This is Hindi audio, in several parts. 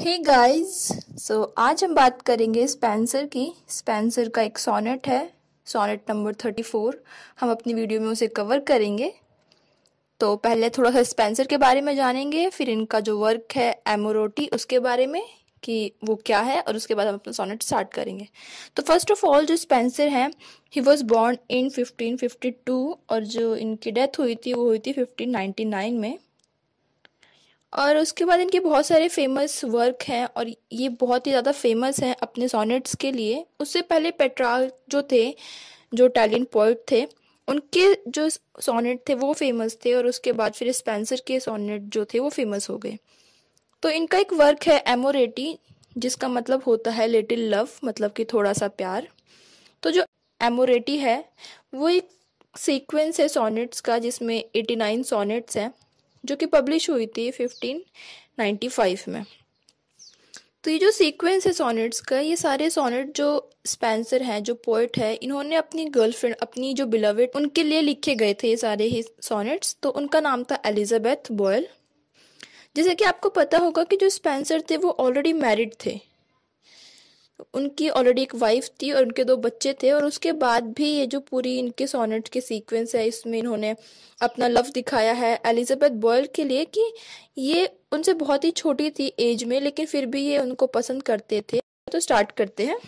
हे गाइस सो आज हम बात करेंगे स्पेंसर की स्पेंसर का एक सोनेट है सोनेट नंबर थर्टी फोर हम अपनी वीडियो में उसे कवर करेंगे तो पहले थोड़ा सा स्पेंसर के बारे में जानेंगे फिर इनका जो वर्क है एमोरोटी उसके बारे में कि वो क्या है और उसके बाद हम अपना सोनेट स्टार्ट करेंगे तो फर्स्ट ऑफ ऑल जो स्पेंसर हैं he was born in two और जो इनकी डेथ हुई थी वो हुई थी नाइन में और उसके बाद इनके बहुत सारे फेमस वर्क हैं और ये बहुत ही ज़्यादा फेमस हैं अपने सोनेट्स के लिए उससे पहले पेट्राल जो थे जो टैलिन पोइट थे उनके जो सोनेट थे वो फेमस थे और उसके बाद फिर स्पेंसर के सोनेट जो थे वो फेमस हो गए तो इनका एक वर्क है एमोरेटी जिसका मतलब होता है लिटिल लव मतलब कि थोड़ा सा प्यार तो जो एमोरेटी है वो एक सीक्वेंस है सोनेट्स का जिसमें 89 सोनेट्स हैं जो कि पब्लिश हुई थी 1595 में तो ये जो सीक्वेंस है सोनेट्स का ये सारे सोनेट जो स्पेंसर हैं जो पोइट है इन्होंने अपनी गर्लफ्रेंड अपनी जो बिलवेड उनके लिए लिखे गए थे ये सारे ही सोनेट्स तो उनका नाम था एलिजाबेथ बॉयल जैसे कि आपको पता होगा कि जो स्पेंसर थे वो ऑलरेडी मैरिड थे उनकी ऑलरेडी एक वाइफ थी और उनके दो बच्चे थे और उसके बाद भी ये जो पूरी इनके सोनेट के सीक्वेंस है इसमें इन्होंने अपना लव दिखाया है एलिजाबेथ बॉयल के लिए कि ये उनसे बहुत ही छोटी थी एज में लेकिन फिर भी ये उनको पसंद करते थे तो स्टार्ट करते हैं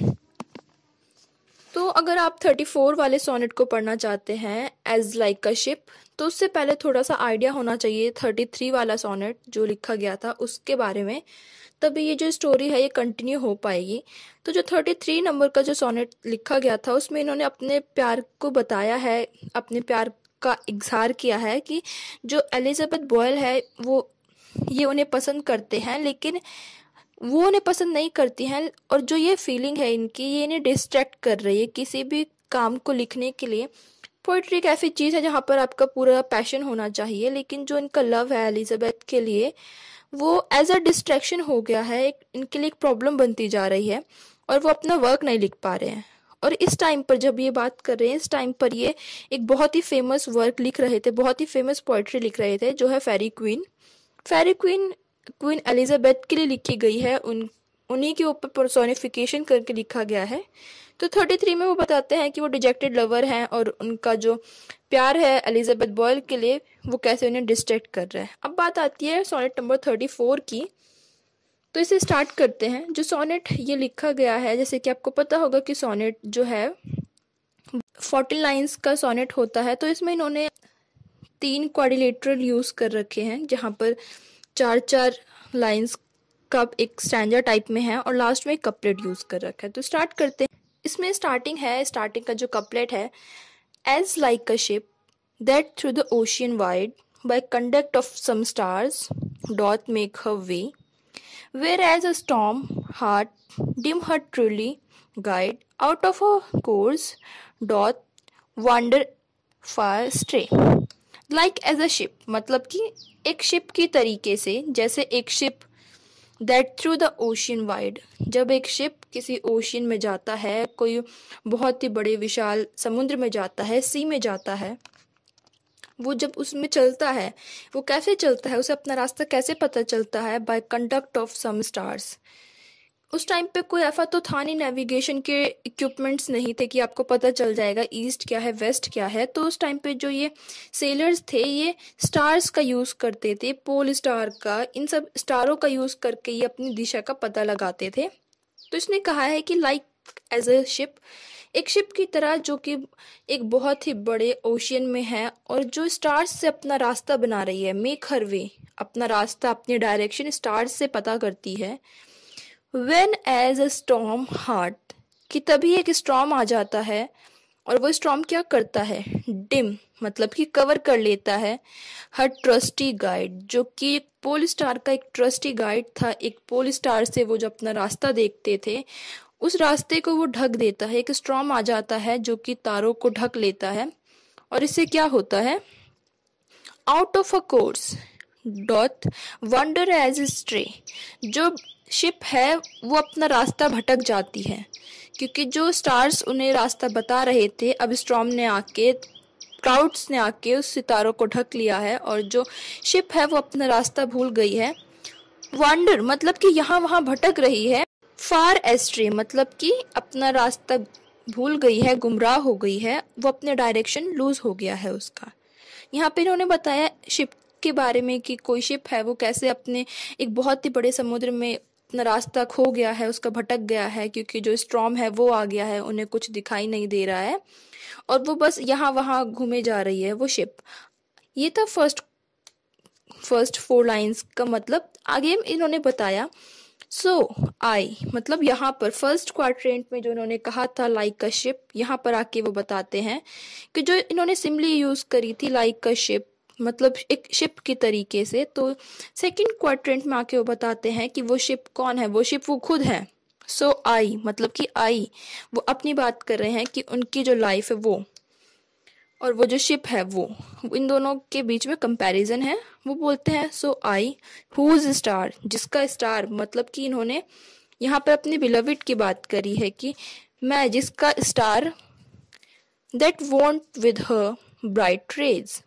तो अगर आप 34 वाले सोनेट को पढ़ना चाहते हैं एज लाइक अ शिप तो उससे पहले थोड़ा सा आइडिया होना चाहिए 33 वाला सोनेट जो लिखा गया था उसके बारे में तभी ये जो स्टोरी है ये कंटिन्यू हो पाएगी तो जो 33 नंबर का जो सोनेट लिखा गया था उसमें इन्होंने अपने प्यार को बताया है अपने प्यार का इजहार किया है कि जो एलिजाबेथ बॉयल है वो ये उन्हें पसंद करते हैं लेकिन वो उन्हें पसंद नहीं करती हैं और जो ये फीलिंग है इनकी ये इन्हें डिस्ट्रैक्ट कर रही है किसी भी काम को लिखने के लिए पोइट्री एक ऐसी चीज़ है जहाँ पर आपका पूरा पैशन होना चाहिए लेकिन जो इनका लव है एलिजाबेथ के लिए वो एज अ डिस्ट्रैक्शन हो गया है एक इनके लिए एक प्रॉब्लम बनती जा रही है और वो अपना वर्क नहीं लिख पा रहे हैं और इस टाइम पर जब ये बात कर रहे हैं इस टाइम पर ये एक बहुत ही फेमस वर्क लिख रहे थे बहुत ही फेमस पोइट्री लिख रहे थे जो है fairy queen fairy queen queen Elizabeth के लिए लिखी गई है उन उन्हीं के ऊपर पर्सोनिफिकेशन करके लिखा गया है तो 33 में वो बताते हैं कि वो डिजेक्टेड लवर हैं और उनका जो प्यार है एलिजाबेथ बॉयल के लिए वो कैसे उन्हें डिस्ट्रैक्ट कर रहा है अब बात आती है सोनेट नंबर 34 की तो इसे स्टार्ट करते हैं जो सोनेट ये लिखा गया है जैसे कि आपको पता होगा कि सोनेट जो है फोर्टी लाइन्स का सोनेट होता है तो इसमें इन्होंने तीन क्वारिलेटरल यूज़ कर रखे हैं जहाँ पर चार चार लाइंस का एक स्टैंडर्ड टाइप में है और लास्ट में एक कपलेट यूज़ कर रखा है तो स्टार्ट करते हैं इसमें स्टार्टिंग है स्टार्टिंग का जो कपलेट है as like a ship that through the ocean wide by conduct of some stars doth make her way whereas a storm hath dim her truly guide out of a course doth wander far stray like as a ship मतलब कि एक शिप की तरीके से जैसे एक ship that through the ocean wide जब एक शिप किसी ओशियन में जाता है कोई बहुत ही बड़े विशाल समुद्र में जाता है सी में जाता है वो जब उसमें चलता है वो कैसे चलता है उसे अपना रास्ता कैसे पता चलता है by conduct of some stars उस टाइम पे कोई ऐसा तो था नहीं नेविगेशन के इक्विपमेंट्स नहीं थे कि आपको पता चल जाएगा ईस्ट क्या है वेस्ट क्या है तो उस टाइम पे जो ये सेलर्स थे ये स्टार्स का यूज़ करते थे पोल स्टार का इन सब स्टारों का यूज़ करके ये अपनी दिशा का पता लगाते थे तो इसने कहा है कि लाइक एज ए शिप एक शिप की तरह जो कि एक बहुत ही बड़े ओशियन में है और जो स्टार्स से अपना रास्ता बना रही है मेक हर वे अपना रास्ता अपनी डायरेक्शन स्टार्स से पता करती है when as a storm hath कि तभी एक स्टॉम आ जाता है और वो स्टॉम क्या करता है डिम मतलब कि कवर कर लेता है हर ट्रस्टी गाइड जो कि एक पोल स्टार का एक ट्रस्टी गाइड था एक पोल स्टार से वो जो अपना रास्ता देखते थे उस रास्ते को वो ढक देता है एक स्ट्रॉम आ जाता है जो कि तारों को ढक लेता है और इससे क्या होता है out of a course doth wander as stray जो शिप है वो अपना रास्ता भटक जाती है क्योंकि जो स्टार्स उन्हें रास्ता बता रहे थे अब स्ट्रॉम ने आके क्राउड्स ने आके उस सितारों को ढक लिया है और जो शिप है वो अपना रास्ता भूल गई है वांडर मतलब कि यहाँ वहाँ भटक रही है फार एस्ट्री मतलब कि अपना रास्ता भूल गई है गुमराह हो गई है वो अपने डायरेक्शन लूज हो गया है उसका यहाँ पे इन्होंने बताया शिप के बारे में कि कोई शिप है वो कैसे अपने एक बहुत ही बड़े समुद्र में रास्ता खो गया है उसका भटक गया है क्योंकि जो स्ट्रॉम है वो आ गया है उन्हें कुछ दिखाई नहीं दे रहा है और वो बस यहाँ वहाँ घूमे जा रही है वो शिप ये था फर्स्ट फर्स्ट फोर लाइंस का मतलब आगे इन्होंने बताया सो so, आई मतलब यहाँ पर फर्स्ट क्वार्ट्रेंट में जो इन्होंने कहा था लाइक का शिप यहाँ पर आके वो बताते हैं कि जो इन्होंने सिमली यूज करी थी लाइक का शिप मतलब एक शिप के तरीके से तो सेकंड क्वाड्रेंट में आके वो बताते हैं कि वो शिप कौन है वो शिप वो खुद है सो so, आई मतलब कि आई वो अपनी बात कर रहे हैं कि उनकी जो लाइफ है वो और वो जो शिप है वो इन दोनों के बीच में कंपैरिजन है वो बोलते हैं सो आई हुज स्टार जिसका स्टार मतलब कि इन्होंने यहाँ पर अपने बिलविट की बात करी है कि मैं जिसका star that wont with her bright rays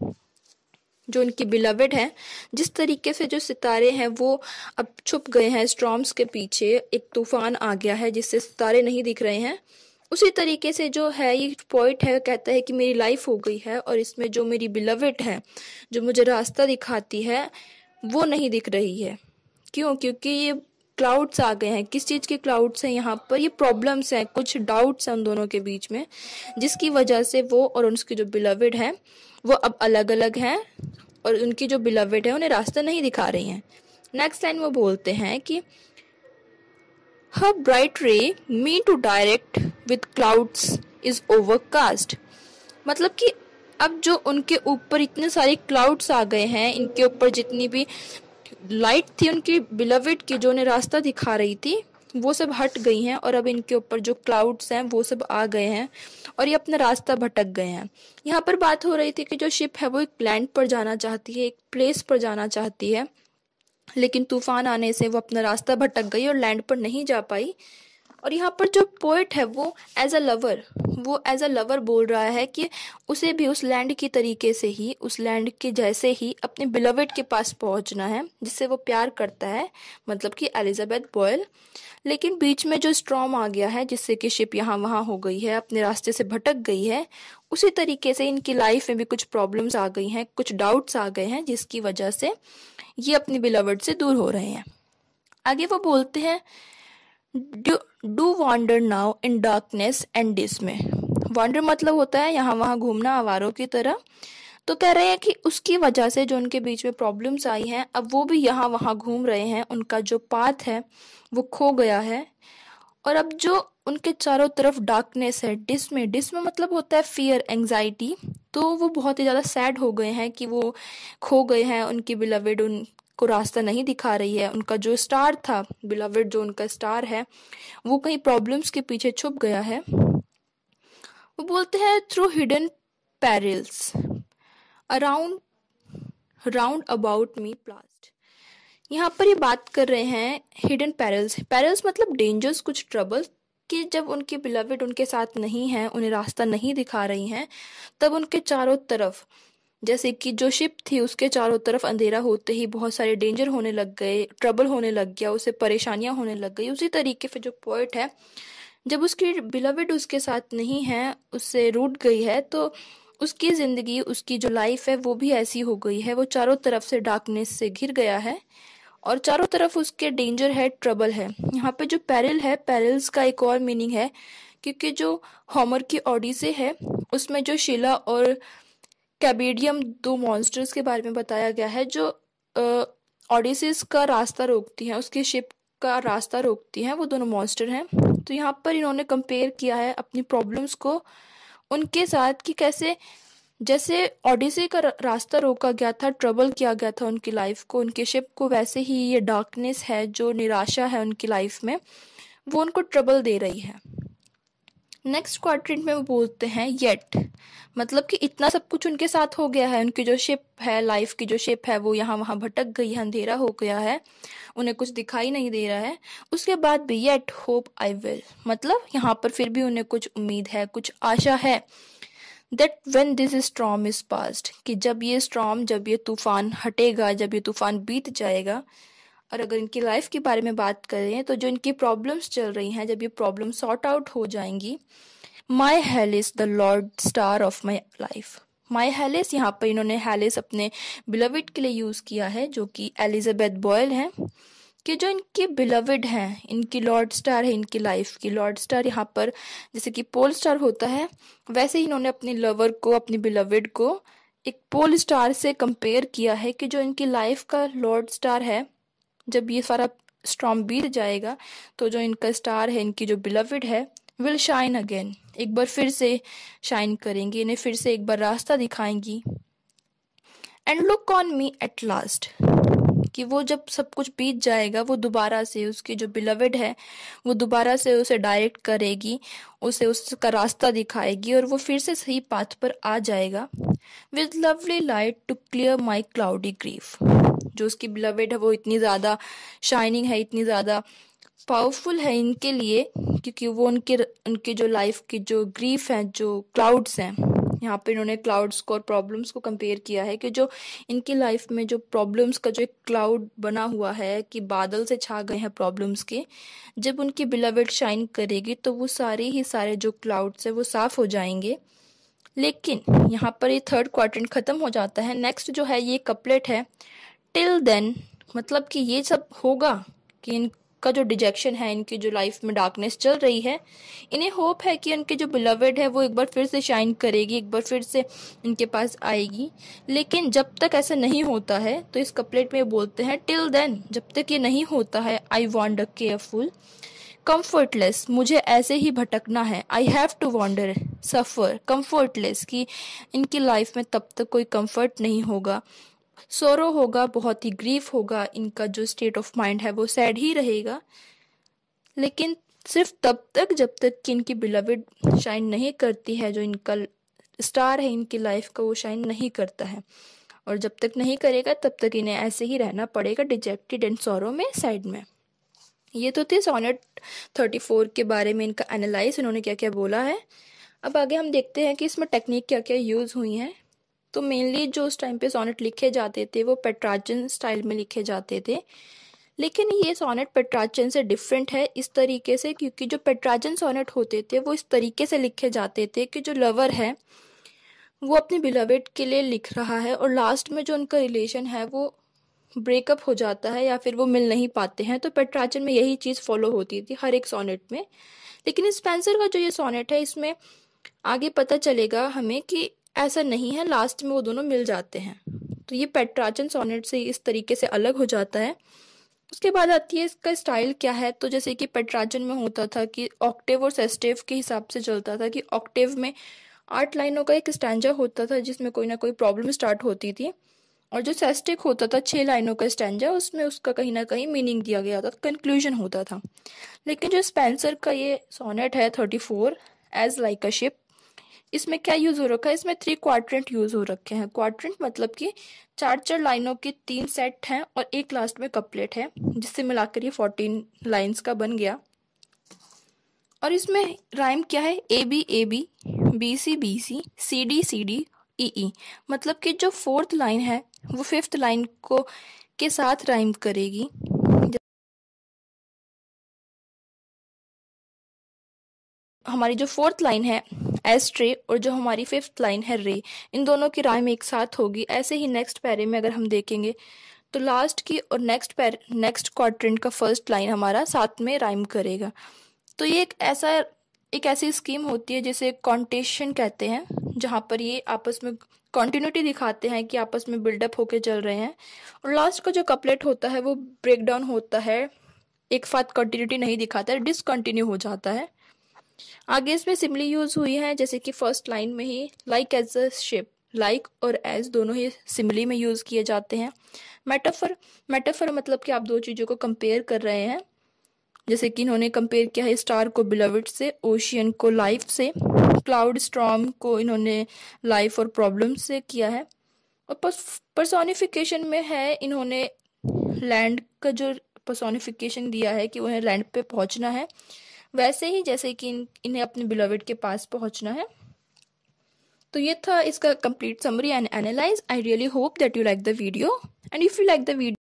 जो उनकी बिलवड है जिस तरीके से जो सितारे हैं वो अब छुप गए हैं स्ट्रॉम्स के पीछे एक तूफान आ गया है जिससे सितारे नहीं दिख रहे हैं उसी तरीके से जो है ये पॉइंट है कहता है कि मेरी लाइफ हो गई है और इसमें जो मेरी बिलवड है जो मुझे रास्ता दिखाती है वो नहीं दिख रही है क्यों क्योंकि ये क्लाउड्स आ गए हैं किस चीज़ के क्लाउड्स हैं यहाँ पर ये प्रॉब्लम्स हैं कुछ डाउट्स हैं उन दोनों के बीच में जिसकी वजह से वो और उनके जो बिलविड हैं वो अब अलग अलग हैं और उनकी जो बिलविड है उन्हें रास्ता नहीं दिखा रही हैं नेक्स्ट लाइन वो बोलते हैं कि her bright ray me to direct with clouds is overcast मतलब कि अब जो उनके ऊपर इतने सारे क्लाउड्स आ गए हैं इनके ऊपर जितनी भी लाइट थी उनकी बिलविड की जो उन्हें रास्ता दिखा रही थी वो सब हट गई हैं और अब इनके ऊपर जो क्लाउड्स हैं वो सब आ गए हैं और ये अपना रास्ता भटक गए हैं यहाँ पर बात हो रही थी कि जो शिप है वो एक लैंड पर जाना चाहती है एक प्लेस पर जाना चाहती है लेकिन तूफान आने से वो अपना रास्ता भटक गई और लैंड पर नहीं जा पाई और यहाँ पर जो पोइट है वो एज अ लवर वो एज अ लवर बोल रहा है कि उसे भी उस लैंड की तरीके से ही उस लैंड के जैसे ही अपने बिलवेड के पास पहुँचना है जिससे वो प्यार करता है मतलब कि एलिजाबेथ बॉयल लेकिन बीच में जो स्ट्रॉम आ गया है जिससे कि शिप यहाँ वहाँ हो गई है अपने रास्ते से भटक गई है उसी तरीके से इनकी लाइफ में भी कुछ प्रॉब्लम्स आ गई हैं कुछ डाउट्स आ गए हैं जिसकी वजह से ये अपनी बिलवड से दूर हो रहे हैं आगे वो बोलते हैं do wander now in darkness and dismay wander मतलब होता है यहाँ वहाँ घूमना आवारों की तरह तो कह रहे हैं कि उसकी वजह से जो उनके बीच में प्रॉब्लम्स आई हैं अब वो भी यहाँ वहाँ घूम रहे हैं उनका जो पाथ है वो खो गया है और अब जो उनके चारों तरफ डार्कनेस है डिस्मे डिस्मे मतलब होता है फियर एंगजाइटी तो वो बहुत ही ज़्यादा सैड हो गए हैं कि वो खो गए हैं उनकी बिलवेड उन को रास्ता नहीं दिखा रही है उनका जो स्टार था बिलाविड जो उनका स्टार है वो कहीं प्रॉब्लम्स के पीछे छुप गया है वो बोलते हैं through hidden perils around round about me plast यहाँ पर ये बात कर रहे हैं हिडन पैरल्स पैरल्स मतलब डेंजर्स कुछ ट्रबल कि जब उनके बिलविड उनके साथ नहीं है उन्हें रास्ता नहीं दिखा रही हैं तब उनके चारों तरफ जैसे कि जो शिप थी उसके चारों तरफ अंधेरा होते ही बहुत सारे डेंजर होने लग गए ट्रबल होने लग गया उसे परेशानियां होने लग गई उसी तरीके से जो पोइट है जब उसकी बिलविड उसके साथ नहीं है उससे रूट गई है तो उसकी ज़िंदगी उसकी जो लाइफ है वो भी ऐसी हो गई है वो चारों तरफ से डार्कनेस से घिर गया है और चारों तरफ उसके डेंजर है ट्रबल है यहाँ पे जो पैरल है पैरल्स का एक और मीनिंग है क्योंकि जो हॉमर की ऑडिसे है उसमें जो शिला और कैबेडियम दो मॉन्स्टर्स के बारे में बताया गया है जो ऑडिसिस का रास्ता रोकती हैं उसकी शिप का रास्ता रोकती हैं वो दोनों मॉन्स्टर हैं तो यहाँ पर इन्होंने कंपेयर किया है अपनी प्रॉब्लम्स को उनके साथ कि कैसे जैसे ऑडिसी का रास्ता रोका गया था ट्रबल किया गया था उनकी लाइफ को उनके शिप को वैसे ही ये डार्कनेस है जो निराशा है उनकी लाइफ में वो उनको ट्रबल दे रही है नेक्स्ट क्वाड्रेंट में वो बोलते हैं येट मतलब कि इतना सब कुछ उनके साथ हो गया है उनकी जो शिप है लाइफ की जो शिप है वो यहाँ वहाँ भटक गई है अंधेरा हो गया है उन्हें कुछ दिखाई नहीं दे रहा है उसके बाद भी येट होप आई विल मतलब यहाँ पर फिर भी उन्हें कुछ उम्मीद है कुछ आशा है that when this storm is past कि जब ये स्ट्रॉम जब ये तूफान हटेगा जब ये तूफान बीत जाएगा और अगर इनकी लाइफ के बारे में बात करें तो जो इनकी प्रॉब्लम्स चल रही हैं जब ये प्रॉब्लम सॉर्ट आउट हो जाएंगी my Helice the lodestar of my life my Helice यहाँ पर इन्होंने हेलिस अपने बिलविड के लिए यूज़ किया है जो कि एलिजाबेथ बॉयल हैं कि जो इनके बिलविड हैं इनकी लॉर्ड स्टार है इनकी लाइफ की लॉर्ड स्टार यहाँ पर जैसे कि पोल स्टार होता है वैसे ही इन्होंने अपने लवर को अपने बिलविड को एक पोल स्टार से कंपेयर किया है कि जो इनकी लाइफ का लॉर्ड स्टार है जब ये सारा स्ट्रॉम बीत जाएगा तो जो इनका स्टार है इनकी जो बिलविड है विल शाइन अगेन एक बार फिर से शाइन करेंगी इन्हें फिर से एक बार रास्ता दिखाएंगी and look on me at last कि वो जब सब कुछ बीत जाएगा वो दोबारा से उसकी जो बिलवड है वो दोबारा से उसे डायरेक्ट करेगी उसे उसका रास्ता दिखाएगी और वो फिर से सही पाथ पर आ जाएगा with lovely light to clear my cloudy grief जो उसकी ब्लवेड है वो इतनी ज़्यादा शाइनिंग है इतनी ज़्यादा पावरफुल है इनके लिए क्योंकि वो उनके उनके जो लाइफ की जो ग्रीफ हैं जो क्लाउड्स हैं यहाँ पे इन्होंने क्लाउड्स को और प्रॉब्लम्स को कंपेयर किया है कि जो इनकी लाइफ में जो प्रॉब्लम्स का जो एक क्लाउड बना हुआ है कि बादल से छा गए हैं प्रॉब्लम्स के जब उनकी बिलावेट शाइन करेगी तो वो सारे ही सारे जो क्लाउड्स है वो साफ हो जाएंगे लेकिन यहाँ पर ये थर्ड क्वार्टर ख़त्म हो जाता है नेक्स्ट जो है ये कपलेट है टिल देन मतलब कि ये सब होगा कि इनका जो डिजेक्शन है इनकी जो लाइफ में डार्कनेस चल रही है इन्हें होप है कि उनके जो बिलवड है वो एक बार फिर से शाइन करेगी एक बार फिर से इनके पास आएगी लेकिन जब तक ऐसा नहीं होता है तो इस कपलेट में बोलते हैं टिल देन जब तक ये नहीं होता है आई वॉन्ट अ केयरफुल कम्फर्टलेस मुझे ऐसे ही भटकना है I have to wander suffer comfortless कि इनकी लाइफ में तब तक कोई कम्फर्ट नहीं होगा सोरो होगा बहुत ही ग्रीफ होगा इनका जो स्टेट ऑफ माइंड है वो सैड ही रहेगा लेकिन सिर्फ तब तक जब तक कि इनकी बिलविड शाइन नहीं करती है जो इनका स्टार है इनकी लाइफ का वो शाइन नहीं करता है और जब तक नहीं करेगा तब तक इन्हें ऐसे ही रहना पड़ेगा डिजेक्टेड एंड सौरों में साइड में ये तो थे सोनेट थर्टी फोर के बारे में इनका एनालाइज इन्होंने क्या क्या बोला है अब आगे हम देखते हैं कि इसमें टेक्निक क्या क्या यूज़ हुई हैं तो मेनली जो उस टाइम पे सोनेट लिखे जाते थे वो पेट्राचन स्टाइल में लिखे जाते थे लेकिन ये सोनेट पेट्राचन से डिफरेंट है इस तरीके से क्योंकि जो पेट्राचन सोनेट होते थे वो इस तरीके से लिखे जाते थे कि जो लवर है वो अपने बिलवेट के लिए लिख रहा है और लास्ट में जो उनका रिलेशन है वो ब्रेकअप हो जाता है या फिर वो मिल नहीं पाते हैं तो पेट्राचन में यही चीज़ फॉलो होती थी हर एक सोनेट में लेकिन स्पेंसर का जो ये सोनेट है इसमें आगे पता चलेगा हमें कि ऐसा नहीं है लास्ट में वो दोनों मिल जाते हैं तो ये पेट्राचन सोनेट से इस तरीके से अलग हो जाता है उसके बाद आती है इसका स्टाइल क्या है तो जैसे कि पेट्राचन में होता था कि ऑक्टेव और सेस्टेव के हिसाब से चलता था कि ऑक्टेव में आठ लाइनों का एक स्टैंजा होता था जिसमें कोई ना कोई प्रॉब्लम स्टार्ट होती थी और जो सेस्टिक होता था छः लाइनों का स्टैंजा उसमें उसका कहीं ना कहीं मीनिंग दिया गया था कंक्लूजन होता था लेकिन जो स्पेंसर का ये सोनेट है thirty four as like a ship इसमें क्या यूज हो रखा है इसमें थ्री क्वाड्रेंट यूज हो रखे हैं क्वाड्रेंट मतलब कि चार चार लाइनों के तीन सेट हैं और एक लास्ट में कपलेट है जिससे मिलाकर ये फोर्टीन लाइन्स का बन गया और इसमें राइम क्या है A B A B B C B C C D C D E E मतलब कि जो फोर्थ लाइन है वो फिफ्थ लाइन को के साथ राइम करेगी हमारी जो फोर्थ लाइन है एस ट्रे और जो हमारी फिफ्थ लाइन है रे इन दोनों की में एक साथ होगी ऐसे ही नेक्स्ट पैरे में अगर हम देखेंगे तो लास्ट की और नेक्स्ट पैर नेक्स्ट क्वाड्रेंट का फर्स्ट लाइन हमारा साथ में राइम करेगा तो ये एक ऐसा एक ऐसी स्कीम होती है जिसे कॉन्टेशन कहते हैं जहाँ पर ये आपस में कॉन्टीन्यूटी दिखाते हैं कि आपस में बिल्डअप होके चल रहे हैं और लास्ट का जो कपलेट होता है वो ब्रेक डाउन होता है एक साथ कंटिन्यूटी नहीं दिखाता है डिसकंटिन्यू हो जाता है आगे इसमें सिमली यूज हुई है जैसे कि फर्स्ट लाइन में ही like as a ship like और एज दोनों ही सिमली में यूज किए जाते हैं मेटाफर मेटाफर मतलब कि आप दो चीज़ों को कंपेयर कर रहे हैं जैसे कि इन्होंने कंपेयर किया है स्टार को बिलवड से ओशियन को लाइफ से क्लाउड स्ट्रॉम को इन्होंने लाइफ और प्रॉब्लम से किया है और पर्सोनिफिकेशन में है इन्होंने लैंड का जो पर्सोनिफिकेशन दिया है कि उन्हें लैंड पे पहुंचना है वैसे ही जैसे कि इन इन्हें अपने बिलोविड के पास पहुंचना है तो ये था इसका complete summary and analyse I really hope that you like the video and if you like the video